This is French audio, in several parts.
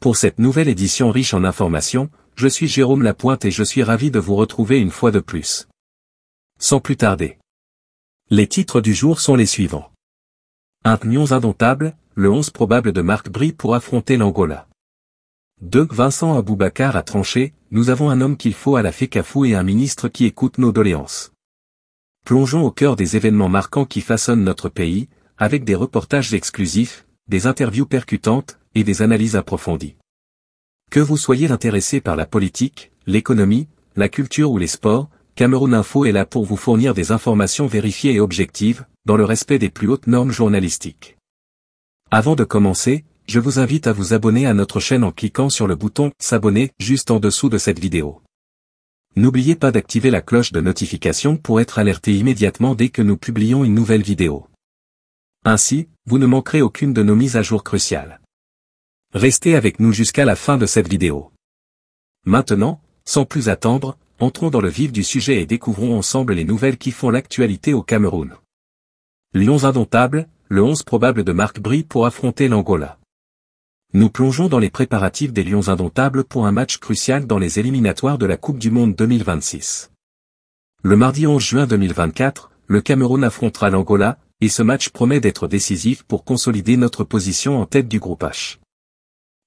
Pour cette nouvelle édition riche en informations, je suis Jérôme Lapointe et je suis ravi de vous retrouver une fois de plus. Sans plus tarder. Les titres du jour sont les suivants. Un indomptables, indomptable, le 11 probable de Marc Brie pour affronter l'Angola. 2. Vincent Aboubacar a tranché, nous avons un homme qu'il faut à la Cafou et un ministre qui écoute nos doléances. Plongeons au cœur des événements marquants qui façonnent notre pays, avec des reportages exclusifs, des interviews percutantes, des analyses approfondies. Que vous soyez intéressé par la politique, l'économie, la culture ou les sports, Cameroun Info est là pour vous fournir des informations vérifiées et objectives, dans le respect des plus hautes normes journalistiques. Avant de commencer, je vous invite à vous abonner à notre chaîne en cliquant sur le bouton « S'abonner » juste en dessous de cette vidéo. N'oubliez pas d'activer la cloche de notification pour être alerté immédiatement dès que nous publions une nouvelle vidéo. Ainsi, vous ne manquerez aucune de nos mises à jour cruciales. Restez avec nous jusqu'à la fin de cette vidéo. Maintenant, sans plus attendre, entrons dans le vif du sujet et découvrons ensemble les nouvelles qui font l'actualité au Cameroun. Lions indomptables, le 11 probable de Marc Brie pour affronter l'Angola. Nous plongeons dans les préparatifs des Lions indomptables pour un match crucial dans les éliminatoires de la Coupe du Monde 2026. Le mardi 11 juin 2024, le Cameroun affrontera l'Angola, et ce match promet d'être décisif pour consolider notre position en tête du groupe H.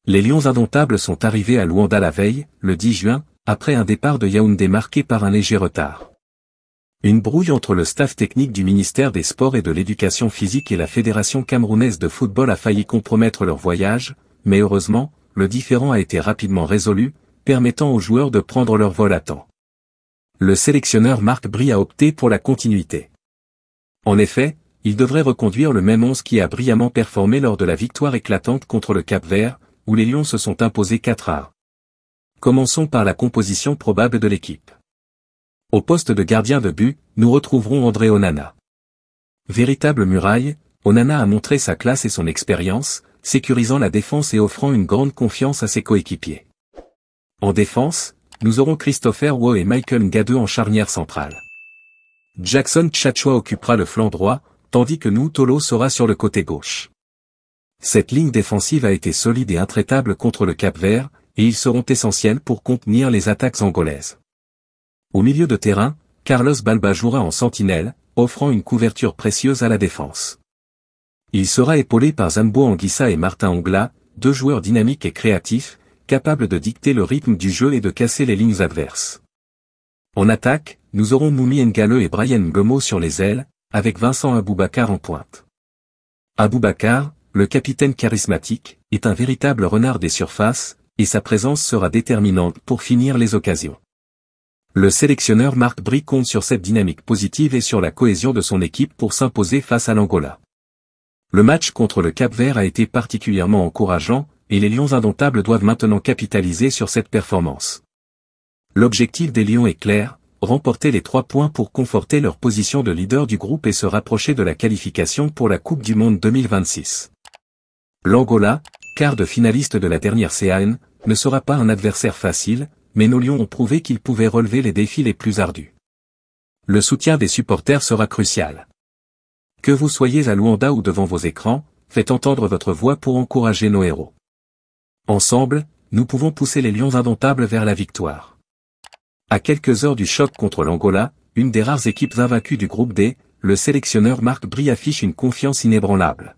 Les Lions indomptables sont arrivés à Luanda la veille, le 10 juin, après un départ de Yaoundé marqué par un léger retard. Une brouille entre le staff technique du ministère des Sports et de l'Éducation physique et la Fédération camerounaise de football a failli compromettre leur voyage, mais heureusement, le différend a été rapidement résolu, permettant aux joueurs de prendre leur vol à temps. Le sélectionneur Marc Brie a opté pour la continuité. En effet, il devrait reconduire le même 11 qui a brillamment performé lors de la victoire éclatante contre le Cap Vert, où les Lions se sont imposés 4 à Commençons par la composition probable de l'équipe. Au poste de gardien de but, nous retrouverons André Onana. Véritable muraille, Onana a montré sa classe et son expérience, sécurisant la défense et offrant une grande confiance à ses coéquipiers. En défense, nous aurons Christopher woe et Michael Ngadeu en charnière centrale. Jackson Chachua occupera le flanc droit, tandis que nous Tolo sera sur le côté gauche. Cette ligne défensive a été solide et intraitable contre le Cap-Vert, et ils seront essentiels pour contenir les attaques angolaises. Au milieu de terrain, Carlos Balba jouera en sentinelle, offrant une couverture précieuse à la défense. Il sera épaulé par Zambo Anguissa et Martin Ongla, deux joueurs dynamiques et créatifs, capables de dicter le rythme du jeu et de casser les lignes adverses. En attaque, nous aurons Moumi Ngale et Brian Ngomo sur les ailes, avec Vincent Aboubakar en pointe. Aboubakar, le capitaine charismatique, est un véritable renard des surfaces, et sa présence sera déterminante pour finir les occasions. Le sélectionneur Marc Brie compte sur cette dynamique positive et sur la cohésion de son équipe pour s'imposer face à l'Angola. Le match contre le Cap Vert a été particulièrement encourageant, et les Lions indomptables doivent maintenant capitaliser sur cette performance. L'objectif des Lions est clair, remporter les trois points pour conforter leur position de leader du groupe et se rapprocher de la qualification pour la Coupe du Monde 2026. L'Angola, quart de finaliste de la dernière CAN, ne sera pas un adversaire facile, mais nos Lions ont prouvé qu'ils pouvaient relever les défis les plus ardus. Le soutien des supporters sera crucial. Que vous soyez à Luanda ou devant vos écrans, faites entendre votre voix pour encourager nos héros. Ensemble, nous pouvons pousser les Lions indomptables vers la victoire. À quelques heures du choc contre l'Angola, une des rares équipes invaincues du groupe D, le sélectionneur Marc Brie affiche une confiance inébranlable.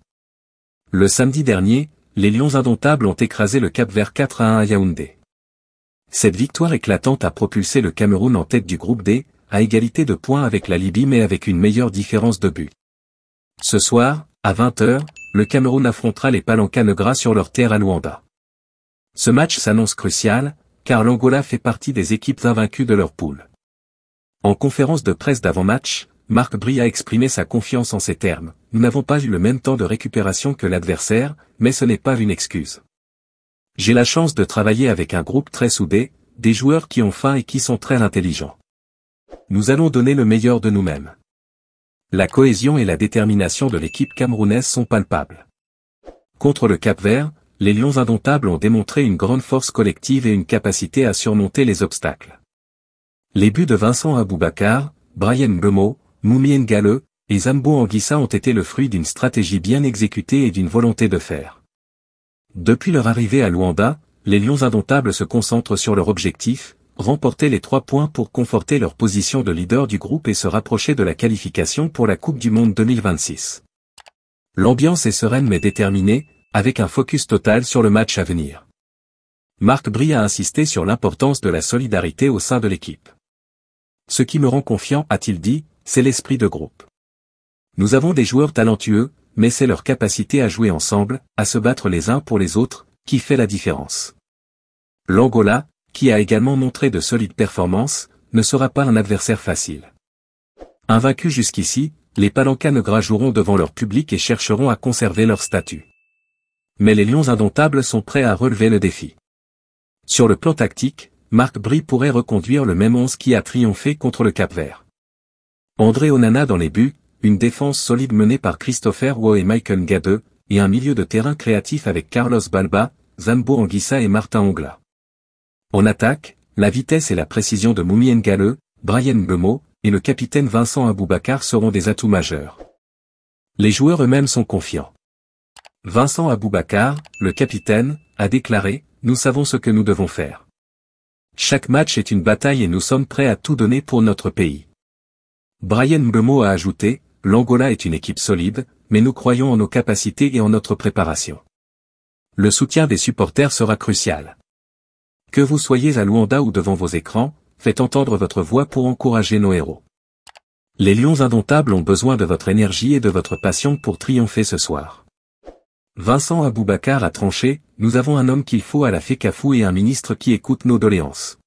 Le samedi dernier, les Lions indomptables ont écrasé le Cap Vert 4 à 1 à Yaoundé. Cette victoire éclatante a propulsé le Cameroun en tête du groupe D, à égalité de points avec la Libye mais avec une meilleure différence de but. Ce soir, à 20h, le Cameroun affrontera les Palancas-Negras sur leur terre à Luanda. Ce match s'annonce crucial, car l'Angola fait partie des équipes invaincues de leur poule. En conférence de presse d'avant-match, Marc Brie a exprimé sa confiance en ces termes. Nous n'avons pas eu le même temps de récupération que l'adversaire, mais ce n'est pas une excuse. J'ai la chance de travailler avec un groupe très soudé, des joueurs qui ont faim et qui sont très intelligents. Nous allons donner le meilleur de nous-mêmes. La cohésion et la détermination de l'équipe camerounaise sont palpables. Contre le Cap-Vert, les Lions indomptables ont démontré une grande force collective et une capacité à surmonter les obstacles. Les buts de Vincent Aboubakar, Brian Bemo, Moumi Gale, et Zambo Anguissa ont été le fruit d'une stratégie bien exécutée et d'une volonté de faire. Depuis leur arrivée à Luanda, les Lions indomptables se concentrent sur leur objectif, remporter les trois points pour conforter leur position de leader du groupe et se rapprocher de la qualification pour la Coupe du Monde 2026. L'ambiance est sereine mais déterminée, avec un focus total sur le match à venir. Marc Brie a insisté sur l'importance de la solidarité au sein de l'équipe. Ce qui me rend confiant, a-t-il dit, c'est l'esprit de groupe. Nous avons des joueurs talentueux, mais c'est leur capacité à jouer ensemble, à se battre les uns pour les autres, qui fait la différence. L'Angola, qui a également montré de solides performances, ne sera pas un adversaire facile. Invaincus jusqu'ici, les ne joueront devant leur public et chercheront à conserver leur statut. Mais les Lions indomptables sont prêts à relever le défi. Sur le plan tactique, Marc Brie pourrait reconduire le même 11 qui a triomphé contre le Cap-Vert. André Onana dans les buts, une défense solide menée par Christopher Wo et Michael Gadeux, et un milieu de terrain créatif avec Carlos Balba, Zambo Anguissa et Martin Ongla. En attaque, la vitesse et la précision de Moumi Galleux, Brian Bemo, et le capitaine Vincent Aboubakar seront des atouts majeurs. Les joueurs eux-mêmes sont confiants. Vincent Aboubakar, le capitaine, a déclaré, nous savons ce que nous devons faire. Chaque match est une bataille et nous sommes prêts à tout donner pour notre pays. Brian Bemo a ajouté, L'Angola est une équipe solide, mais nous croyons en nos capacités et en notre préparation. Le soutien des supporters sera crucial. Que vous soyez à Luanda ou devant vos écrans, faites entendre votre voix pour encourager nos héros. Les lions indomptables ont besoin de votre énergie et de votre passion pour triompher ce soir. Vincent Aboubacar a tranché, nous avons un homme qu'il faut à la Cafou et un ministre qui écoute nos doléances.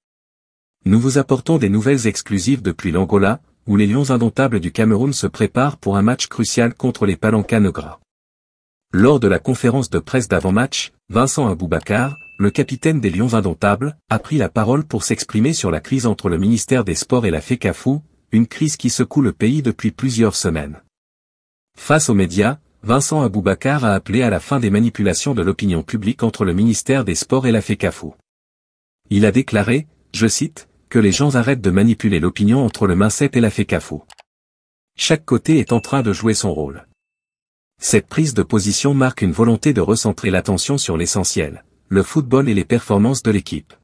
Nous vous apportons des nouvelles exclusives depuis l'Angola, où les Lions indomptables du Cameroun se préparent pour un match crucial contre les Palancanogras. Lors de la conférence de presse d'avant-match, Vincent Aboubacar, le capitaine des Lions indomptables, a pris la parole pour s'exprimer sur la crise entre le ministère des Sports et la FECAFU, une crise qui secoue le pays depuis plusieurs semaines. Face aux médias, Vincent Aboubacar a appelé à la fin des manipulations de l'opinion publique entre le ministère des Sports et la FECAFU. Il a déclaré, je cite, que les gens arrêtent de manipuler l'opinion entre le mincette et la fécafo. Chaque côté est en train de jouer son rôle. Cette prise de position marque une volonté de recentrer l'attention sur l'essentiel, le football et les performances de l'équipe.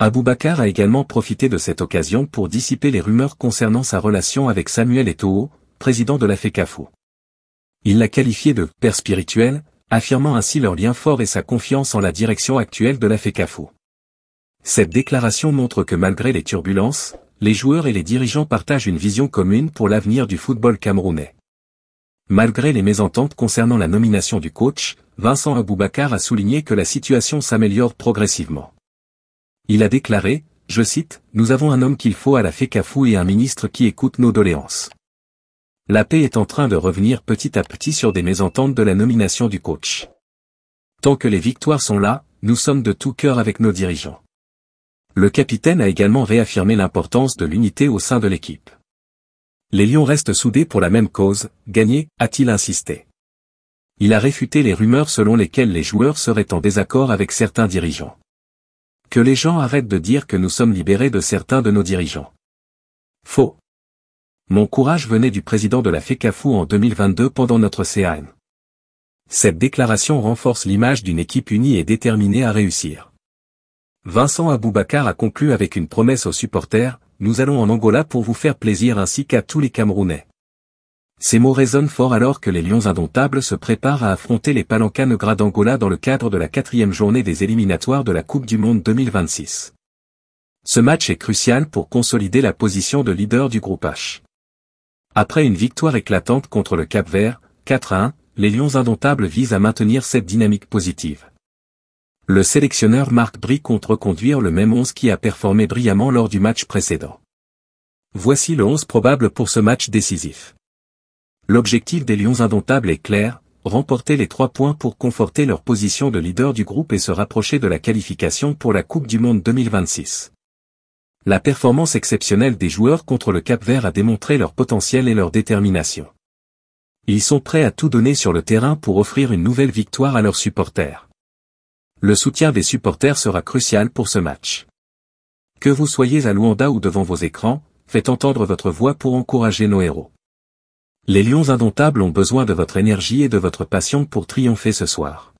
Aboubacar a également profité de cette occasion pour dissiper les rumeurs concernant sa relation avec Samuel Eto'o, président de la FECAFO. Il l'a qualifié de « père spirituel », affirmant ainsi leur lien fort et sa confiance en la direction actuelle de la FECAFO. Cette déclaration montre que malgré les turbulences, les joueurs et les dirigeants partagent une vision commune pour l'avenir du football camerounais. Malgré les mésententes concernant la nomination du coach, Vincent Aboubakar a souligné que la situation s'améliore progressivement. Il a déclaré, je cite, Nous avons un homme qu'il faut à la fécafou e et un ministre qui écoute nos doléances. La paix est en train de revenir petit à petit sur des mésententes de la nomination du coach. Tant que les victoires sont là, nous sommes de tout cœur avec nos dirigeants. Le capitaine a également réaffirmé l'importance de l'unité au sein de l'équipe. Les Lions restent soudés pour la même cause, gagner, a-t-il insisté. Il a réfuté les rumeurs selon lesquelles les joueurs seraient en désaccord avec certains dirigeants. Que les gens arrêtent de dire que nous sommes libérés de certains de nos dirigeants. Faux. Mon courage venait du président de la FECAFU en 2022 pendant notre CAN. Cette déclaration renforce l'image d'une équipe unie et déterminée à réussir. Vincent Aboubacar a conclu avec une promesse aux supporters, nous allons en Angola pour vous faire plaisir ainsi qu'à tous les Camerounais. Ces mots résonnent fort alors que les Lions indomptables se préparent à affronter les palancanes gras d'Angola dans le cadre de la quatrième journée des éliminatoires de la Coupe du Monde 2026. Ce match est crucial pour consolider la position de leader du groupe H. Après une victoire éclatante contre le Cap Vert, 4 1, les Lions indomptables visent à maintenir cette dynamique positive. Le sélectionneur Marc Brie compte reconduire le même 11 qui a performé brillamment lors du match précédent. Voici le 11 probable pour ce match décisif. L'objectif des Lions indomptables est clair, remporter les trois points pour conforter leur position de leader du groupe et se rapprocher de la qualification pour la Coupe du Monde 2026. La performance exceptionnelle des joueurs contre le Cap Vert a démontré leur potentiel et leur détermination. Ils sont prêts à tout donner sur le terrain pour offrir une nouvelle victoire à leurs supporters le soutien des supporters sera crucial pour ce match. Que vous soyez à Luanda ou devant vos écrans, faites entendre votre voix pour encourager nos héros. Les lions indomptables ont besoin de votre énergie et de votre passion pour triompher ce soir.